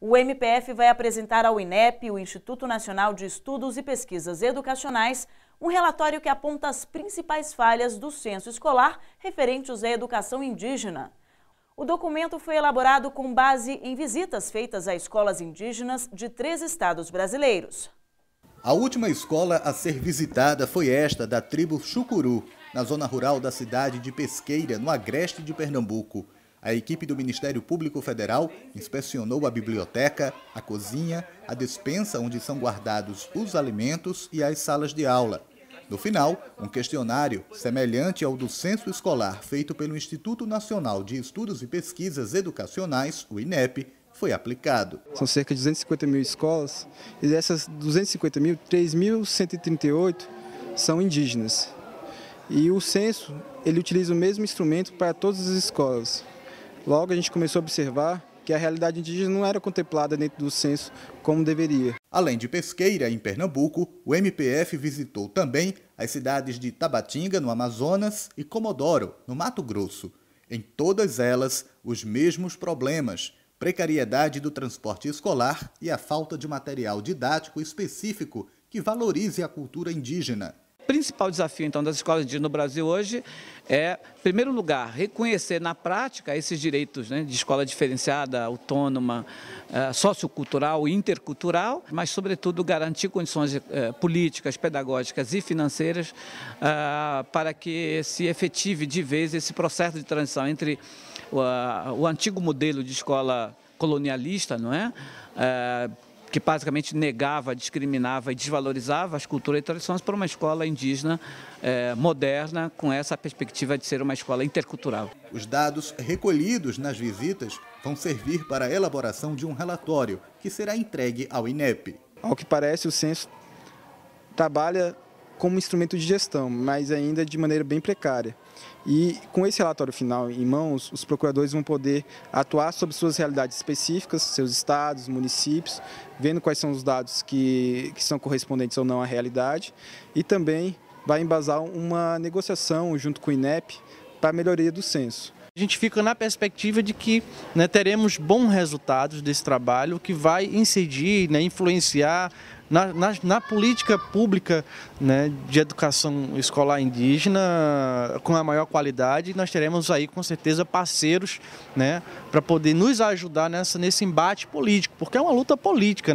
O MPF vai apresentar ao INEP, o Instituto Nacional de Estudos e Pesquisas Educacionais, um relatório que aponta as principais falhas do censo escolar referentes à educação indígena. O documento foi elaborado com base em visitas feitas a escolas indígenas de três estados brasileiros. A última escola a ser visitada foi esta da tribo Chucuru, na zona rural da cidade de Pesqueira, no agreste de Pernambuco. A equipe do Ministério Público Federal inspecionou a biblioteca, a cozinha, a despensa onde são guardados os alimentos e as salas de aula. No final, um questionário semelhante ao do censo escolar feito pelo Instituto Nacional de Estudos e Pesquisas Educacionais, o INEP, foi aplicado. São cerca de 250 mil escolas e dessas 250 mil, 3.138 são indígenas. E o censo, ele utiliza o mesmo instrumento para todas as escolas. Logo a gente começou a observar que a realidade indígena não era contemplada dentro do censo como deveria. Além de Pesqueira, em Pernambuco, o MPF visitou também as cidades de Tabatinga, no Amazonas, e Comodoro, no Mato Grosso. Em todas elas, os mesmos problemas: precariedade do transporte escolar e a falta de material didático específico que valorize a cultura indígena principal desafio, então, das escolas de dia no Brasil hoje é, em primeiro lugar, reconhecer na prática esses direitos né, de escola diferenciada, autônoma, eh, sociocultural intercultural, mas, sobretudo, garantir condições eh, políticas, pedagógicas e financeiras ah, para que se efetive de vez esse processo de transição entre o, a, ah, o antigo modelo de escola colonialista, não é? Eh, que basicamente negava, discriminava e desvalorizava as culturas e tradições para uma escola indígena eh, moderna, com essa perspectiva de ser uma escola intercultural. Os dados recolhidos nas visitas vão servir para a elaboração de um relatório que será entregue ao INEP. Ao que parece, o censo trabalha como instrumento de gestão, mas ainda de maneira bem precária. E com esse relatório final em mãos, os procuradores vão poder atuar sobre suas realidades específicas, seus estados, municípios, vendo quais são os dados que, que são correspondentes ou não à realidade e também vai embasar uma negociação junto com o INEP para a melhoria do censo a gente fica na perspectiva de que né, teremos bons resultados desse trabalho que vai incidir, né, influenciar na, na, na, política pública né, de educação escolar indígena com a maior qualidade. Nós teremos aí, com certeza, parceiros né, para poder nos ajudar nessa, nesse embate político, porque é uma luta política. Né?